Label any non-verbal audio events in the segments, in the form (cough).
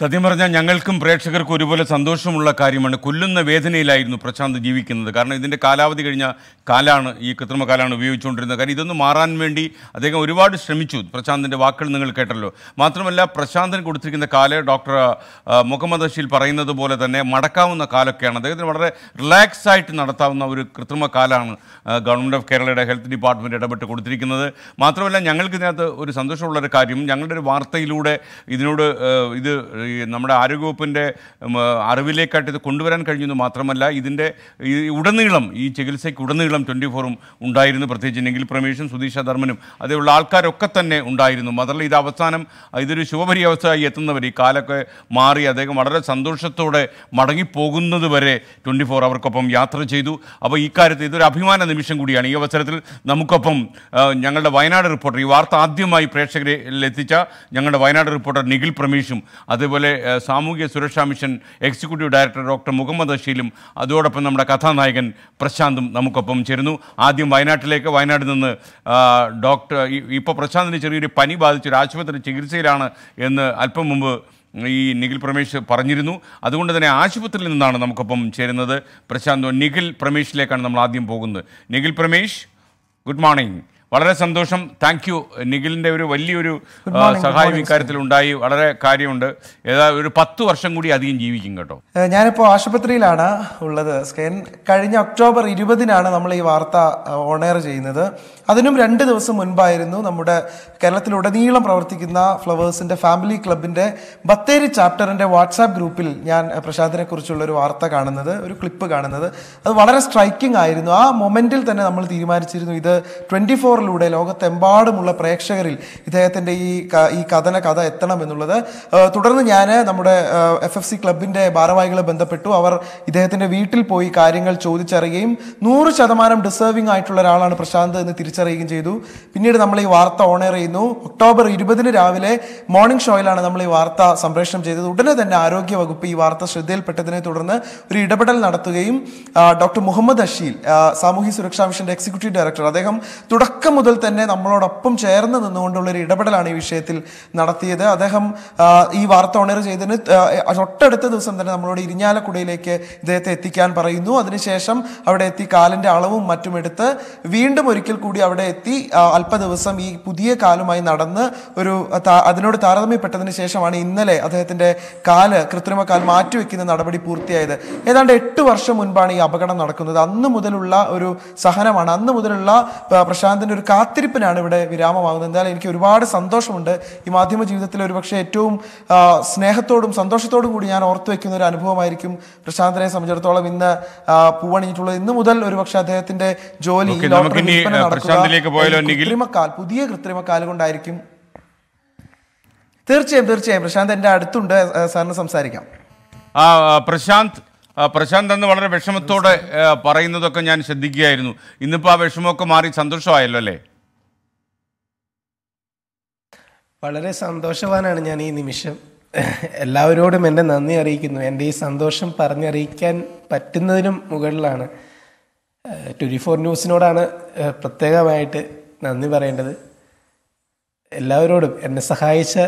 സത്യം പറഞ്ഞാൽ ഞങ്ങൾക്കും പ്രേക്ഷകർക്കും ഒരുപോലെ സന്തോഷമുള്ള കാര്യമാണ് കൊല്ലുന്ന വേദനയിലായിരുന്നു പ്രശാന്ത് ജീവിക്കുന്നത് കാരണം ഇതിൻ്റെ കാലാവധി കഴിഞ്ഞ കാലാണ് ഈ കൃത്രിമ കാലാണ് ഉപയോഗിച്ചുകൊണ്ടിരുന്നത് കാര്യം ഇതൊന്നും മാറാൻ വേണ്ടി അദ്ദേഹം ഒരുപാട് ശ്രമിച്ചു പ്രശാന്തിൻ്റെ വാക്കുകൾ നിങ്ങൾ കേട്ടല്ലോ മാത്രമല്ല പ്രശാന്തിന് കൊടുത്തിരിക്കുന്ന കാല ഡോക്ടർ മുഹമ്മദ് അഷീൽ പറയുന്നത് പോലെ തന്നെ മടക്കാവുന്ന കാലൊക്കെയാണ് അദ്ദേഹത്തിന് വളരെ റിലാക്സ് ആയിട്ട് നടത്താവുന്ന ഒരു കൃത്രിമ കാലാണ് ഗവൺമെൻറ് ഓഫ് കേരളയുടെ ഹെൽത്ത് ഡിപ്പാർട്ട്മെൻറ്റ് ഇടപെട്ട് കൊടുത്തിരിക്കുന്നത് മാത്രമല്ല ഞങ്ങൾക്ക് ഇതിനകത്ത് ഒരു സന്തോഷമുള്ളൊരു കാര്യം ഞങ്ങളുടെ ഒരു വാർത്തയിലൂടെ ഇതിനോട് ഇത് ഈ നമ്മുടെ ആരോഗ്യവകുപ്പിൻ്റെ അറിവിലേക്കായിട്ട് ഇത് കൊണ്ടുവരാൻ കഴിഞ്ഞെന്ന് മാത്രമല്ല ഇതിൻ്റെ ഈ ഉടനീളം ഈ ചികിത്സയ്ക്ക് ഉടനീളം ട്വൻറ്റി ഫോറും ഉണ്ടായിരുന്നു പ്രത്യേകിച്ച് എങ്കിൽ പ്രമേഷും സുധീഷ ധർമ്മനും അതേയുള്ള ആൾക്കാരൊക്കെ തന്നെ ഉണ്ടായിരുന്നു മാത്രമല്ല ഇത് അവസാനം ഇതൊരു ശുഭപരി അവസ്ഥയായി എത്തുന്നവർ ഈ കാലൊക്കെ മാറി അദ്ദേഹം വളരെ സന്തോഷത്തോടെ മടങ്ങിപ്പോകുന്നത് വരെ ട്വൻറ്റി ഫോർ അവർക്കൊപ്പം യാത്ര ചെയ്തു അപ്പോൾ ഈ കാര്യത്തിൽ ഇതൊരു അഭിമാന നിമിഷം കൂടിയാണ് ഈ അവസരത്തിൽ നമുക്കൊപ്പം ഞങ്ങളുടെ വയനാട് റിപ്പോർട്ടർ ഈ വാർത്ത ആദ്യമായി പ്രേക്ഷകരിലെത്തിച്ച എത്തിച്ച ഞങ്ങളുടെ വയനാട് റിപ്പോർട്ടർ നിഖിൽ പ്രമേഷും അതേപോലെ അതുപോലെ സാമൂഹ്യ സുരക്ഷാ mission executive director doctor Muhammad അഷീലും അതോടൊപ്പം നമ്മുടെ കഥാനായകൻ പ്രശാന്തും നമുക്കൊപ്പം ചേരുന്നു ആദ്യം വയനാട്ടിലേക്ക് വയനാട്ടിൽ നിന്ന് ഡോക്ടർ ഇപ്പോൾ പ്രശാന്തിന് ചെറിയൊരു പനി ബാധിച്ച് ഒരു ആശുപത്രി ചികിത്സയിലാണ് എന്ന് അല്പം മുമ്പ് ഈ നിഖിൽ പ്രമേഷ് പറഞ്ഞിരുന്നു അതുകൊണ്ട് തന്നെ ആശുപത്രിയിൽ നിന്നാണ് നമുക്കൊപ്പം ചേരുന്നത് പ്രശാന്തോ നിഖിൽ പ്രമേഷിലേക്കാണ് നമ്മൾ ആദ്യം പോകുന്നത് നിഖിൽ പ്രമേഷ് ഗുഡ് മോർണിംഗ് വളരെ സന്തോഷം താങ്ക് യു നിഖിലിൻ്റെ ഒരു വലിയൊരു സഹായം ഇക്കാര്യത്തിൽ ഉണ്ടായി വളരെ കാര്യമുണ്ട് ഏതാ ഒരു പത്ത് വർഷം കൂടി അധികം ജീവിക്കും കേട്ടോ ഞാനിപ്പോൾ ആശുപത്രിയിലാണ് ഉള്ളത് സ്കാൻ കഴിഞ്ഞ ഒക്ടോബർ ഇരുപതിനാണ് നമ്മൾ ഈ വാർത്ത ഓണെയർ ചെയ്യുന്നത് അതിനും രണ്ട് ദിവസം മുൻപായിരുന്നു നമ്മുടെ കേരളത്തിലുടനീളം പ്രവർത്തിക്കുന്ന ഫ്ലവേഴ്സിൻ്റെ ഫാമിലി ക്ലബിൻ്റെ ബത്തേരി ചാപ്റ്ററിൻ്റെ വാട്സാപ്പ് ഗ്രൂപ്പിൽ ഞാൻ പ്രശാന്തിനെ കുറിച്ചുള്ള ഒരു വാർത്ത കാണുന്നത് ഒരു ക്ലിപ്പ് കാണുന്നത് അത് വളരെ സ്ട്രൈക്കിംഗ് ആയിരുന്നു ആ മൊമെൻറ്റിൽ തന്നെ നമ്മൾ തീരുമാനിച്ചിരുന്നു ഇത് ട്വൻറ്റി ഫോർ മണിക്കൂറിലൂടെ ലോകത്തെമ്പാടുമുള്ള പ്രേക്ഷകരിൽ ഇദ്ദേഹത്തിൻ്റെ ഈ ഈ കഥന കഥ എത്തണം എന്നുള്ളത് തുടർന്ന് ഞാൻ നമ്മുടെ എഫ് എഫ് സി ക്ലബിൻ്റെ ഭാരവാഹികളെ ബന്ധപ്പെട്ടു അവർ ഇദ്ദേഹത്തിൻ്റെ വീട്ടിൽ പോയി കാര്യങ്ങൾ ചോദിച്ചറിയുകയും നൂറ് ശതമാനം ഡിസേർവിംഗ് ആയിട്ടുള്ള ഒരാളാണ് പ്രശാന്ത് എന്ന് തിരിച്ചറിയുകയും ചെയ്തു പിന്നീട് നമ്മൾ ഈ വാർത്ത ഓണർ ചെയ്യുന്നു ഒക്ടോബർ ഇരുപതിന് രാവിലെ മോർണിംഗ് ഷോയിലാണ് നമ്മൾ ഈ വാർത്ത സംപ്രേഷണം ചെയ്തത് ഉടനെ തന്നെ ആരോഗ്യ വകുപ്പ് ഈ വാർത്ത ശ്രദ്ധയിൽപ്പെട്ടതിനെ തുടർന്ന് ഒരു ഇടപെടൽ നടത്തുകയും ഡോക്ടർ മുഹമ്മദ് അഷീൽ സാമൂഹ്യ സുരക്ഷാ മിഷന്റെ എക്സിക്യൂട്ടീവ് ഡയറക്ടർ അദ്ദേഹം തുടക്കം മുതൽ തന്നെ നമ്മളോടൊപ്പം ചേർന്ന് നിന്നുകൊണ്ടുള്ള ഒരു ഇടപെടലാണ് ഈ വിഷയത്തിൽ നടത്തിയത് അദ്ദേഹം ഈ വാർത്ത ഓണർ ചെയ്തതിന് തൊട്ടടുത്ത ദിവസം തന്നെ നമ്മളോട് ഇരിഞ്ഞാലക്കുടയിലേക്ക് ഇദ്ദേഹത്തെ എത്തിക്കാൻ പറയുന്നു അതിനുശേഷം അവിടെ എത്തി കാലിൻ്റെ അളവും മറ്റും എടുത്ത് വീണ്ടും ഒരിക്കൽ കൂടി അവിടെ എത്തി അല്പ ദിവസം ഈ പുതിയ കാലുമായി നടന്ന് ഒരു അതിനോട് താരതമ്യപ്പെട്ടതിന് ശേഷമാണ് ഇന്നലെ അദ്ദേഹത്തിൻ്റെ കാല് കൃത്രിമ കാൽ മാറ്റിവെക്കുന്ന നടപടി പൂർത്തിയായത് ഏതാണ്ട് എട്ട് വർഷം മുൻപാണ് ഈ അപകടം നടക്കുന്നത് അന്ന് മുതലുള്ള ഒരു സഹനമാണ് അന്ന് മുതലുള്ള പ്രശാന്തിൻ്റെ അതിൻ്റെ ഒരു കാത്തിരിപ്പിനാണ് ഇവിടെ വിരാമമാകുന്നത് എന്തായാലും എനിക്ക് ഒരുപാട് സന്തോഷമുണ്ട് ഈ മാധ്യമ ജീവിതത്തിൽ ഒരുപക്ഷെ ഏറ്റവും സ്നേഹത്തോടും സന്തോഷത്തോടും കൂടി ഞാൻ ഓർത്തു വയ്ക്കുന്ന ഒരു അനുഭവമായിരിക്കും പ്രശാന്തനെ സംബന്ധിച്ചിടത്തോളം ഇന്ന് പൂവണിഞ്ഞിട്ടുള്ളത് ഇന്ന് മുതൽ ഒരുപക്ഷെ അദ്ദേഹത്തിന്റെ ജോലി കൃത്രിമക്കാൽ പുതിയ കൃത്രിമക്കാൽ കൊണ്ടായിരിക്കും തീർച്ചയായും തീർച്ചയായും പ്രശാന്ത് എന്റെ അടുത്തുണ്ട് സാറിന് സംസാരിക്കാം പ്രശാന്ത് പ്രശാന്ത് അന്ന് വളരെ വിഷമത്തോടെ പറയുന്നതൊക്കെ ഞാൻ ശ്രദ്ധിക്കുകയായിരുന്നു ഇന്നിപ്പോൾ ആ വിഷമമൊക്കെ മാറി സന്തോഷമായല്ലോ അല്ലേ വളരെ സന്തോഷവാനാണ് ഞാൻ ഈ നിമിഷം എല്ലാവരോടും എൻ്റെ നന്ദി അറിയിക്കുന്നു എൻ്റെ ഈ സന്തോഷം പറഞ്ഞറിയിക്കാൻ പറ്റുന്നതിനും മുകളിലാണ് ട്വൻറ്റി ഫോർ ന്യൂസിനോടാണ് പ്രത്യേകമായിട്ട് നന്ദി പറയേണ്ടത് എല്ലാവരോടും എന്നെ സഹായിച്ച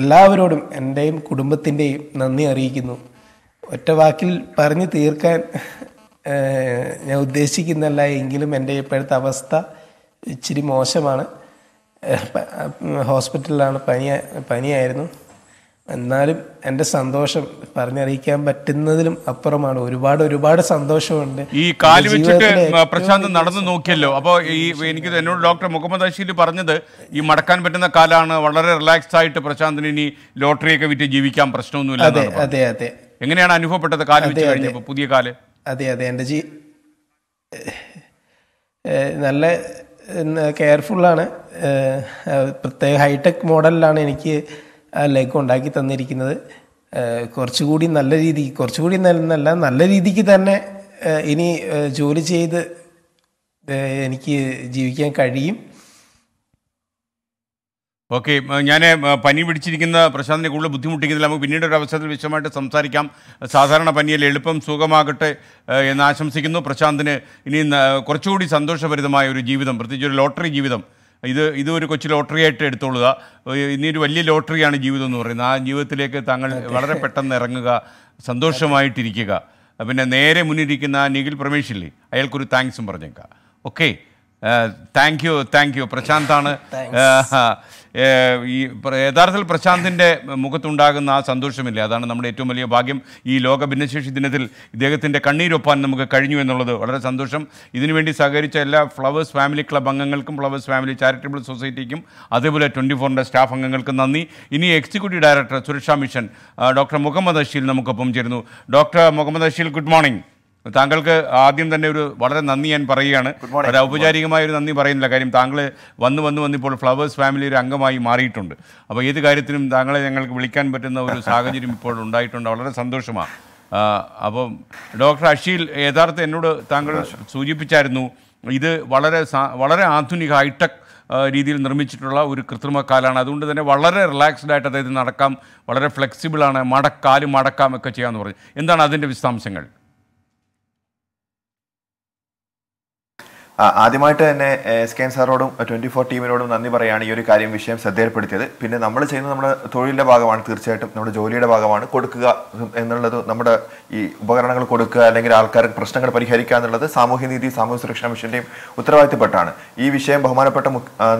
എല്ലാവരോടും എൻ്റെയും കുടുംബത്തിൻ്റെയും നന്ദി അറിയിക്കുന്നു ഒറ്റ വാക്കിൽ പറഞ്ഞു തീർക്കാൻ ഞാൻ ഉദ്ദേശിക്കുന്നില്ല എങ്കിലും എൻ്റെ ഇപ്പോഴത്തെ അവസ്ഥ ഇച്ചിരി മോശമാണ് ഹോസ്പിറ്റലിലാണ് പനി പനിയായിരുന്നു എന്നാലും എൻ്റെ സന്തോഷം പറഞ്ഞറിയിക്കാൻ പറ്റുന്നതിലും അപ്പുറമാണ് ഒരുപാട് ഒരുപാട് സന്തോഷമുണ്ട് ഈ കാലി വെച്ചിട്ട് പ്രശാന്ത് നടന്നു നോക്കിയല്ലോ അപ്പോൾ ഈ എനിക്ക് എന്നോട് ഡോക്ടർ മുഹമ്മദ് അഷീൽ പറഞ്ഞത് ഈ മടക്കാൻ പറ്റുന്ന കാലാണ് വളരെ റിലാക്സ് ആയിട്ട് പ്രശാന്തിന് ഇനി ലോട്ടറിയൊക്കെ വിറ്റ് ജീവിക്കാൻ പ്രശ്നമൊന്നുമില്ല അതെ അതെ അതെ എങ്ങനെയാണ് അനുഭവപ്പെട്ടത് കാലം വെച്ച് കഴിഞ്ഞപ്പോൾ പുതിയ കാല് അതെ അതെ എൻ്റെ ജി നല്ല കെയർഫുള്ളാണ് പ്രത്യേക ഹൈടെക് മോഡലിലാണ് എനിക്ക് ലെഗ് ഉണ്ടാക്കി തന്നിരിക്കുന്നത് കുറച്ചുകൂടി നല്ല രീതി കുറച്ചുകൂടി നല്ല നല്ല രീതിക്ക് തന്നെ ഇനി ജോലി ചെയ്ത് എനിക്ക് ജീവിക്കാൻ കഴിയും ഓക്കെ ഞാൻ പനി പിടിച്ചിരിക്കുന്ന പ്രശാന്തിനെ കൂടുതൽ ബുദ്ധിമുട്ടിക്കുന്നില്ല നമുക്ക് പിന്നീട് ഒരു അവസരത്തിൽ വിശദമായിട്ട് സംസാരിക്കാം സാധാരണ പനിയിൽ എളുപ്പം സുഖമാകട്ടെ എന്ന് ആശംസിക്കുന്നു പ്രശാന്തിന് ഇനി കുറച്ചുകൂടി സന്തോഷഭരിതമായ ഒരു ജീവിതം പ്രത്യേകിച്ച് ഒരു ലോട്ടറി ജീവിതം ഇത് ഇത് ഒരു കൊച്ചു ലോട്ടറി ആയിട്ട് എടുത്തോളുക ഇനി ഒരു വലിയ ലോട്ടറിയാണ് ജീവിതം എന്ന് പറയുന്നത് ആ ജീവിതത്തിലേക്ക് താങ്കൾ വളരെ പെട്ടെന്ന് ഇറങ്ങുക സന്തോഷമായിട്ടിരിക്കുക പിന്നെ നേരെ മുന്നിരിക്കുന്ന നിഖിൽ പ്രമേഷില്ലേ അയാൾക്കൊരു താങ്ക്സും പറഞ്ഞേക്കാം okay thank you thank you പ്രശാന്താണ് (laughs) ഈ യഥാർത്ഥത്തിൽ പ്രശാന്തിൻ്റെ മുഖത്തുണ്ടാകുന്ന ആ സന്തോഷമില്ലേ അതാണ് നമ്മുടെ ഏറ്റവും വലിയ ഭാഗ്യം ഈ ലോക ഭിന്നശേഷി ദിനത്തിൽ ഇദ്ദേഹത്തിൻ്റെ കണ്ണീരൊപ്പാൻ നമുക്ക് കഴിഞ്ഞു എന്നുള്ളത് വളരെ സന്തോഷം ഇതിനുവേണ്ടി സഹകരിച്ച എല്ലാ ഫ്ലവേഴ്സ് ഫാമിലി ക്ലബ് അംഗങ്ങൾക്കും ഫ്ലവേഴ്സ് ഫാമിലി ചാരിറ്റബിൾ സൊസൈറ്റിക്കും അതേപോലെ ട്വൻറ്റി ഫോറിൻ്റെ സ്റ്റാഫ് അംഗങ്ങൾക്കും നന്ദി ഇനി എക്സിക്യൂട്ടീവ് ഡയറക്ടർ സുരക്ഷാ മിഷൻ ഡോക്ടർ മുഹമ്മദ് അഷീൽ നമുക്കൊപ്പം ചേരുന്നു doctor Muhammad Asheel good morning താങ്കൾക്ക് ആദ്യം തന്നെ ഒരു വളരെ നന്ദി ഞാൻ പറയുകയാണ് ഒരു ഔപചാരികമായ ഒരു നന്ദി പറയുന്നില്ല കാര്യം താങ്കൾ വന്ന് വന്ന് വന്നിപ്പോൾ ഫ്ലവേഴ്സ് ഫാമിലി ഒരു അംഗമായി മാറിയിട്ടുണ്ട് അപ്പോൾ ഏത് കാര്യത്തിനും താങ്കളെ ഞങ്ങൾക്ക് വിളിക്കാൻ പറ്റുന്ന ഒരു സാഹചര്യം ഇപ്പോൾ ഉണ്ടായിട്ടുണ്ട് വളരെ സന്തോഷമാണ് അപ്പോൾ ഡോക്ടർ അഷീൽ യഥാർത്ഥം എന്നോട് താങ്കൾ സൂചിപ്പിച്ചായിരുന്നു ഇത് വളരെ വളരെ ആധുനിക ഹൈടെക് രീതിയിൽ നിർമ്മിച്ചിട്ടുള്ള ഒരു കൃത്രിമ കാലാണ് അതുകൊണ്ട് തന്നെ വളരെ റിലാക്സ്ഡ് ആയിട്ട് അതായത് നടക്കാം വളരെ ഫ്ലെക്സിബിളാണ് മടക്കാലും മടക്കാം ഒക്കെ ചെയ്യാമെന്ന് പറഞ്ഞു എന്താണ് അതിൻ്റെ വിശദാംശങ്ങൾ ആദ്യമായിട്ട് തന്നെ എസ് കെ എൻ സാറോടും ട്വന്റി ഫോർ ടീമിനോടും നന്ദി പറയുകയാണ് ഈ ഒരു കാര്യം വിഷയം ശ്രദ്ധയിൽപ്പെടുത്തിയത് പിന്നെ നമ്മൾ ചെയ്യുന്നത് നമ്മുടെ തൊഴിലിന്റെ ഭാഗമാണ് തീർച്ചയായിട്ടും നമ്മുടെ ജോലിയുടെ ഭാഗമാണ് കൊടുക്കുക എന്നുള്ളത് നമ്മുടെ ഈ ഉപകരണങ്ങൾ കൊടുക്കുക അല്ലെങ്കിൽ ആൾക്കാർക്ക് പ്രശ്നങ്ങൾ പരിഹരിക്കുക എന്നുള്ളത് നീതി സാമൂഹ്യ സുരക്ഷാ മിഷന്റെയും ഉത്തരവാദിത്തപ്പെട്ടാണ് ഈ വിഷയം ബഹുമാനപ്പെട്ട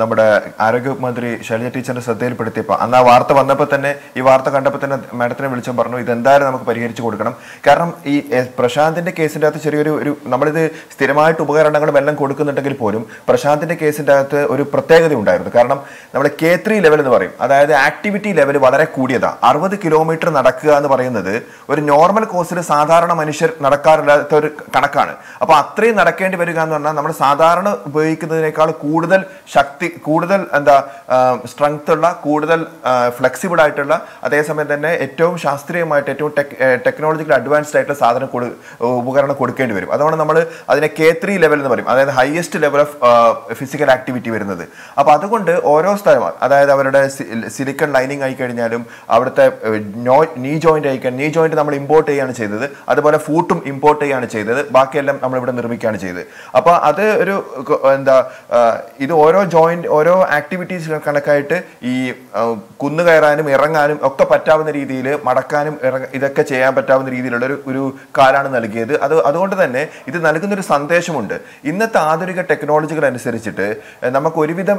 നമ്മുടെ ആരോഗ്യമന്ത്രി ശൈലജ ടീച്ചറിന്റെ ശ്രദ്ധയിൽപ്പെടുത്തിയപ്പോൾ അന്ന് ആ വാർത്ത വന്നപ്പോൾ തന്നെ ഈ വാർത്ത കണ്ടപ്പോൾ തന്നെ മാഡത്തിനെ വിളിച്ചും പറഞ്ഞു ഇതെന്തായാലും നമുക്ക് പരിഹരിച്ചു കൊടുക്കണം കാരണം ഈ പ്രശാന്തിന്റെ കേസിൻ്റെ അകത്ത് ചെറിയൊരു ഒരു നമ്മളിത് സ്ഥിരമായിട്ട് ഉപകരണങ്ങളും എല്ലാം കൊടുക്കുന്നുണ്ടെങ്കിൽ പോലും പ്രശാന്തിന്റെ കേസിന്റെ അകത്ത് ഒരു പ്രത്യേകത ഉണ്ടായിരുന്നു കാരണം നമ്മുടെ കെ ത്രീ ലെവൽ എന്ന് പറയും അതായത് ആക്ടിവിറ്റി ലെവൽ വളരെ കൂടിയതാ അറുപത് കിലോമീറ്റർ നടക്കുക എന്ന് പറയുന്നത് ഒരു നോർമൽ കോഴ്സിൽ സാധാരണ മനുഷ്യർ നടക്കാറില്ലാത്ത ഒരു കണക്കാണ് അപ്പോൾ അത്രയും നടക്കേണ്ടി വരിക എന്ന് പറഞ്ഞാൽ നമ്മൾ സാധാരണ ഉപയോഗിക്കുന്നതിനേക്കാൾ കൂടുതൽ ശക്തി കൂടുതൽ എന്താ സ്ട്രെങ്ത് ഉള്ള കൂടുതൽ ഫ്ലെക്സിബിൾ ആയിട്ടുള്ള അതേസമയം തന്നെ ഏറ്റവും ശാസ്ത്രീയമായിട്ട് ഏറ്റവും ടെക്നോളജിക്കൽ അഡ്വാൻസ്ഡ് ആയിട്ടുള്ള സാധനം കൊടു ഉപകരണം കൊടുക്കേണ്ടി വരും അതുകൊണ്ട് നമ്മൾ അതിനെ കെ ത്രീ ലെവൽ എന്ന് പറയും അതായത് അതായത് highest level of physical activity വരുന്നത് അപ്പോൾ അതുകൊണ്ട് ഓരോ സ്ഥലമാണ് അതായത് അവരുടെ സിലിക്കൺ ലൈനിങ് ആയി കഴിഞ്ഞാലും അവിടുത്തെ നീ ജോയിന്റ് ആയി നീ ജോയിന്റ് നമ്മൾ ഇമ്പോർട്ട് ചെയ്യുകയാണ് ചെയ്തത് അതുപോലെ ഫൂട്ടും ഇമ്പോർട്ട് ചെയ്യുകയാണ് ചെയ്തത് ബാക്കിയെല്ലാം നമ്മൾ ഇവിടെ നിർമ്മിക്കുകയാണ് ചെയ്തത് അപ്പോൾ അത് ഒരു എന്താ ഇത് ഓരോ ജോയിന്റ് ഓരോ ആക്ടിവിറ്റീസ് കണക്കായിട്ട് ഈ കുന്നു കയറാനും ഇറങ്ങാനും ഒക്കെ പറ്റാവുന്ന രീതിയിൽ മടക്കാനും ഇറങ്ങ ഇതൊക്കെ ചെയ്യാൻ പറ്റാവുന്ന രീതിയിലുള്ള ഒരു ഒരു കാലാണ് നൽകിയത് അത് അതുകൊണ്ട് തന്നെ ഇത് നൽകുന്നൊരു സന്ദേശമുണ്ട് ഇന്നത്തെ ആധുനിക ടെക്നോളജികൾ അനുസരിച്ചിട്ട് നമുക്ക് ഒരുവിധം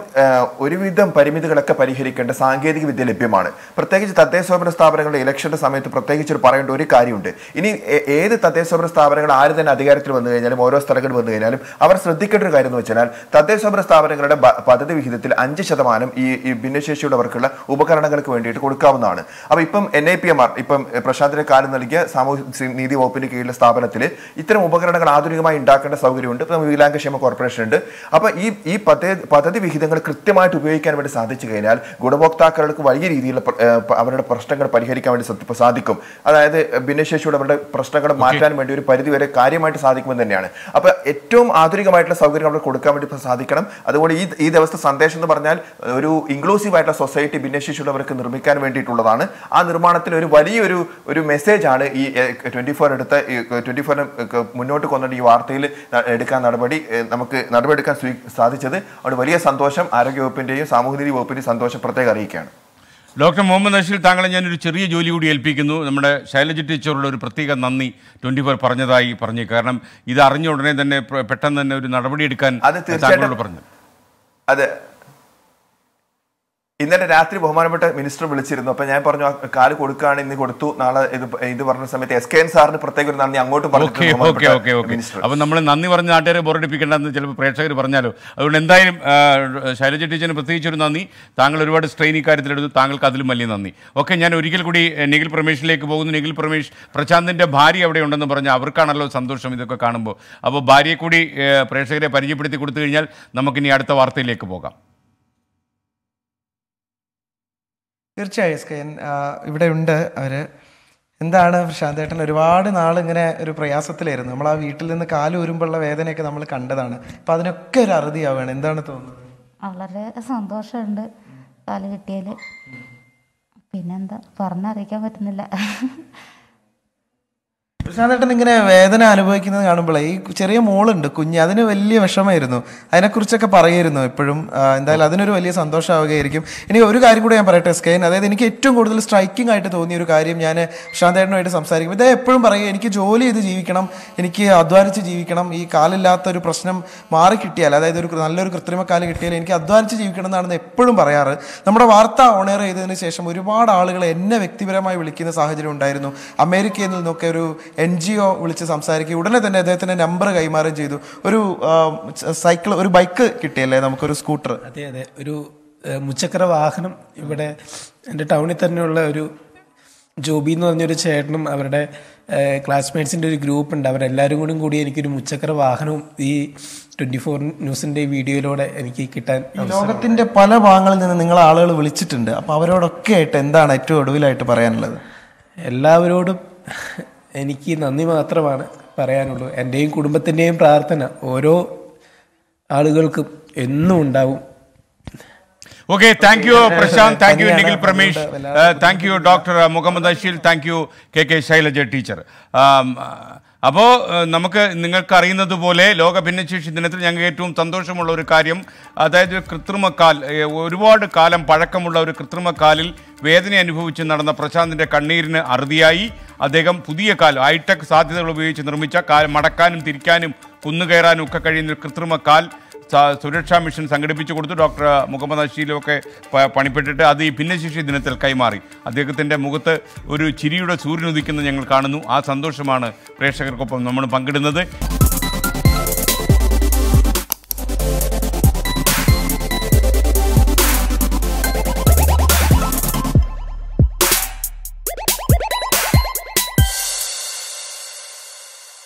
ഒരുവിധം പരിമിതികളൊക്കെ പരിഹരിക്കേണ്ട സാങ്കേതിക വിദ്യ ലഭ്യമാണ് പ്രത്യേകിച്ച് തദ്ദേശസ്വയംഭരണ സ്ഥാപനങ്ങളുടെ ഇലക്ഷന്റെ സമയത്ത് പ്രത്യേകിച്ച് ഒരു പറയേണ്ട ഒരു കാര്യമുണ്ട് ഇനി ഏത് തദ്ദേശ സ്ഥാപനങ്ങൾ ആര് തന്നെ അധികാരത്തിൽ വന്നു കഴിഞ്ഞാലും ഓരോ സ്ഥലങ്ങളിൽ വന്നു കഴിഞ്ഞാലും അവർ ശ്രദ്ധിക്കേണ്ട ഒരു കാര്യം എന്ന് വെച്ചാൽ തദ്ദേശസ്വയംഭരണ സ്ഥാപനങ്ങളുടെ പദ്ധതി വിഹിതത്തിൽ അഞ്ച് ശതമാനം ഈ ഭിന്നശേഷിയുള്ളവർക്കുള്ള ഉപകരണങ്ങൾക്ക് വേണ്ടിയിട്ട് കൊടുക്കാവുന്നതാണ് അപ്പോൾ ഇപ്പം N I P M R ഇപ്പം പ്രശാന്തിന് കാലം നൽകിയ സാമൂഹ്യ നീതി വകുപ്പിന്റെ കീഴിലെ സ്ഥാപനത്തിൽ ഇത്തരം ഉപകരണങ്ങൾ ആധുനികമായി ഉണ്ടാക്കേണ്ട സൗകര്യമുണ്ട് ഇപ്പം വികലാംഗ ക്ഷേമ കോർപ്പറേഷൻ ഉണ്ട് അപ്പോൾ ഈ ഈ പദ്ധതി വിഹിതങ്ങൾ കൃത്യമായിട്ട് ഉപയോഗിക്കാൻ വേണ്ടി സാധിച്ചു കഴിഞ്ഞാൽ ഗുണഭോക്താക്കൾക്ക് വലിയ രീതിയിലുള്ള അവരുടെ പ്രശ്നങ്ങൾ പരിഹരിക്കാൻ വേണ്ടി സാധിക്കും അതായത് ഭിന്നശേഷിയുടെ അവരുടെ പ്രശ്നങ്ങൾ മാറ്റാൻ വേണ്ടി ഒരു പരിധി വരെ കാര്യമായിട്ട് സാധിക്കുമെന്ന് തന്നെയാണ് അപ്പോൾ ഏറ്റവും ആധുനികമായിട്ടുള്ള സൗകര്യം അവർക്ക് കൊടുക്കാൻ വേണ്ടി സാധിക്കണം അതുപോലെ ഈ ഈ ദിവസത്തെ സന്ദേശം എന്ന് പറഞ്ഞാൽ ഒരു ഇൻക്ലൂസീവ് ആയിട്ടുള്ള സൊസൈറ്റി ഭിന്നശേഷിയുള്ളവർക്ക് നിർമ്മിക്കാൻ വേണ്ടിയിട്ടുള്ളതാണ് ആ നിർമ്മാണത്തിന് ഒരു വലിയൊരു ഒരു മെസ്സേജ് ആണ് ഈ ട്വന്റി ഫോർ എടുത്ത ട്വന്റി ഫോറിന് മുന്നോട്ട് കൊന്നിട്ട് ഈ വാർത്തയിൽ എടുക്കാൻ നടപടി നമുക്ക് നടപടിയെടുക്കാൻ സ്വീ സാധിച്ചത് അതുകൊണ്ട് വലിയ സന്തോഷം ആരോഗ്യവകുപ്പിൻ്റെയും സാമൂഹ്യനീതി വകുപ്പിൻ്റെയും സന്തോഷം പ്രത്യേകം അറിയിക്കുകയാണ് ഡോക്ടർ മുഹമ്മദ് നഷീൽ താങ്കളെ ഞാനൊരു ചെറിയ ജോലി കൂടി ഏൽപ്പിക്കുന്നു നമ്മുടെ ശൈലജ ടീച്ചറുള്ള ഒരു പ്രത്യേക നന്ദി ട്വൻറ്റി ഫോർ പറഞ്ഞതായി പറഞ്ഞു കാരണം ഇത് അറിഞ്ഞ ഉടനെ തന്നെ പെട്ടെന്ന് തന്നെ ഒരു നടപടിയെടുക്കാൻ താങ്കളോട് പറഞ്ഞു അതെ ഇന്നലെ രാത്രി ബഹുമാനപ്പെട്ട മിനിസ്റ്റർ വിളിച്ചിരുന്നു അപ്പൊ ഞാൻ പറഞ്ഞു കാല് കൊടുക്കുകയാണ് ഇന്ന് കൊടുത്തു നാളെ ഇത് ഇത് പറഞ്ഞ സമയത്ത് എസ് കെ എൻ സാറിന് പ്രത്യേക ഒരു നന്ദി അങ്ങോട്ട് അപ്പൊ നമ്മൾ നന്ദി പറഞ്ഞ നാട്ടുകാരെ ബോറടിപ്പിക്കേണ്ടെന്ന് ചിലപ്പോൾ പ്രേക്ഷകർ പറഞ്ഞാലോ അതുകൊണ്ട് എന്തായാലും ശൈലജ ടീച്ചറിന് പ്രത്യേകിച്ചൊരു നന്ദി താങ്കൾ ഒരുപാട് സ്ട്രെയിൻ ഇക്കാര്യത്തിലെടുത്തു താങ്കൾക്ക് അതിലും വലിയ നന്ദി ഓക്കെ ഞാൻ ഒരിക്കൽ കൂടി നിഖിൽ പ്രമേഷിലേക്ക് പോകുന്നു നിഖിൽ പ്രമേഷ് പ്രശാന്തിന്റെ ഭാര്യ അവിടെ ഉണ്ടെന്ന് പറഞ്ഞാൽ അവർക്കാണല്ലോ സന്തോഷം ഇതൊക്കെ കാണുമ്പോൾ അപ്പോൾ ഭാര്യയെ കൂടി പ്രേക്ഷകരെ പരിചയപ്പെടുത്തി കൊടുത്തു കഴിഞ്ഞാൽ നമുക്കിനി അടുത്ത വാർത്തയിലേക്ക് പോകാം തീർച്ചയായും സ്കൈൻ ഇവിടെ ഉണ്ട് അവർ എന്താണ് പ്രശാന്തേട്ടൻ ഒരുപാട് നാൾ ഇങ്ങനെ ഒരു പ്രയാസത്തിലായിരുന്നു നമ്മൾ ആ വീട്ടിൽ നിന്ന് കാലൂരുമ്പോഴുള്ള വേദനയൊക്കെ നമ്മൾ കണ്ടതാണ് അപ്പം അതിനൊക്കെ ഒരു അറുതിയാവുകയാണ് എന്താണ് തോന്നുന്നത് വളരെ സന്തോഷമുണ്ട് കാല് കിട്ടിയാൽ പിന്നെന്താ പറഞ്ഞറിയിക്കാൻ പറ്റുന്നില്ല കൃഷ്ണാനേട്ടൻ ഇങ്ങനെ വേദന അനുഭവിക്കുന്നത് കാണുമ്പോൾ ഈ ചെറിയ മോളുണ്ട് കുഞ്ഞ് അതിന് വലിയ വിഷമമായിരുന്നു അതിനെക്കുറിച്ചൊക്കെ പറയുമായിരുന്നു എപ്പോഴും എന്തായാലും അതിനൊരു വലിയ സന്തോഷമാവുകയായിരിക്കും ഇനി ഒരു കാര്യം കൂടെ ഞാൻ പറയട്ടെ സ്കൈൻ അതായത് എനിക്ക് ഏറ്റവും കൂടുതൽ സ്ട്രൈക്കിംഗ് ആയിട്ട് തോന്നിയ ഒരു കാര്യം ഞാൻ കൃഷ്ണാന്തേട്ടനുമായിട്ട് സംസാരിക്കും ഇതേ എപ്പോഴും പറയുക എനിക്ക് ജോലി ചെയ്ത് ജീവിക്കണം എനിക്ക് അധ്വാനിച്ച് ജീവിക്കണം ഈ കാലില്ലാത്ത ഒരു പ്രശ്നം മാറി കിട്ടിയാൽ അതായത് ഒരു നല്ലൊരു കൃത്രിമക്കാലം കിട്ടിയാൽ എനിക്ക് അധ്വാനിച്ച് ജീവിക്കണം എന്നാണെന്ന് എപ്പോഴും പറയാറ് നമ്മുടെ വാർത്ത ഓണേർ ചെയ്തതിന് ശേഷം ഒരുപാട് ആളുകൾ എന്നെ വ്യക്തിപരമായി വിളിക്കുന്ന സാഹചര്യം ഉണ്ടായിരുന്നു അമേരിക്കയിൽ നിന്നൊക്കെ ഒരു എൻ ജി ഒ വിളിച്ച് സംസാരിക്കുക ഉടനെ തന്നെ അദ്ദേഹത്തിന്റെ നമ്പർ കൈമാറുകയും ചെയ്തു ഒരു സൈക്കിൾ ഒരു ബൈക്ക് കിട്ടിയല്ലേ നമുക്കൊരു സ്കൂട്ടർ അതെ അതെ ഒരു മുച്ചക്ര വാഹനം ഇവിടെ എൻ്റെ ടൗണിൽ തന്നെയുള്ള ഒരു ജോബി എന്ന് പറഞ്ഞൊരു ചേട്ടനും അവരുടെ ക്ലാസ്മേറ്റ്സിൻ്റെ ഒരു ഗ്രൂപ്പ് ഉണ്ട് അവരെല്ലാവരും കൂടി കൂടി എനിക്കൊരു മുച്ചക്ര വാഹനവും ഈ ട്വന്റി ഫോർ ന്യൂസിന്റെ വീഡിയോയിലൂടെ എനിക്ക് കിട്ടാൻ ലോകത്തിന്റെ പല ഭാഗങ്ങളിൽ നിന്ന് നിങ്ങൾ ആളുകൾ വിളിച്ചിട്ടുണ്ട് അപ്പോൾ അവരോടൊക്കെ ആയിട്ട് എന്താണ് ഏറ്റവും ഒടുവിലായിട്ട് പറയാനുള്ളത് എല്ലാവരോടും എനിക്ക് നന്ദി മാത്രമാണ് പറയാനുള്ളൂ എൻ്റെയും കുടുംബത്തിൻ്റെയും പ്രാർത്ഥന ഓരോ ആളുകൾക്കും എന്നും ഉണ്ടാവും okay thank you Prashant thank you Nikhil Pramesh thank you doctor Muhammad Asheel thank you K K Shailaja teacher അപ്പോൾ നമുക്ക് നിങ്ങൾക്കറിയുന്നത് പോലെ ലോക ഭിന്നശേഷി ദിനത്തിൽ ഞങ്ങൾക്ക് ഏറ്റവും സന്തോഷമുള്ള ഒരു കാര്യം അതായത് കൃത്രിമക്കാൽ ഒരുപാട് കാലം പഴക്കമുള്ള ഒരു കൃത്രിമക്കാലിൽ വേദന അനുഭവിച്ച് നടന്ന പ്രശാന്തിൻ്റെ കണ്ണീരിന് അറുതിയായി അദ്ദേഹം പുതിയ കാൽ ഹൈടെക് സാധ്യതകൾ ഉപയോഗിച്ച് നിർമ്മിച്ച കാൽ മടക്കാനും തിരിക്കാനും കുന്നുകയറാനും ഒക്കെ കഴിയുന്ന കൃത്രിമക്കാൽ സുരക്ഷാ മിഷൻ സംഘടിപ്പിച്ചു കൊടുത്തു ഡോക്ടർ മുഹമ്മദ് അഷീലൊക്കെ പണിപ്പെട്ടിട്ട് അത് ഈ ഭിന്നശേഷി ദിനത്തിൽ കൈമാറി അദ്ദേഹത്തിൻ്റെ മുഖത്ത് ഒരു ചിരിയുടെ സൂര്യനുദിക്കുന്നത് ഞങ്ങൾ കാണുന്നു ആ സന്തോഷമാണ് പ്രേക്ഷകർക്കൊപ്പം നമ്മൾ പങ്കിടുന്നത്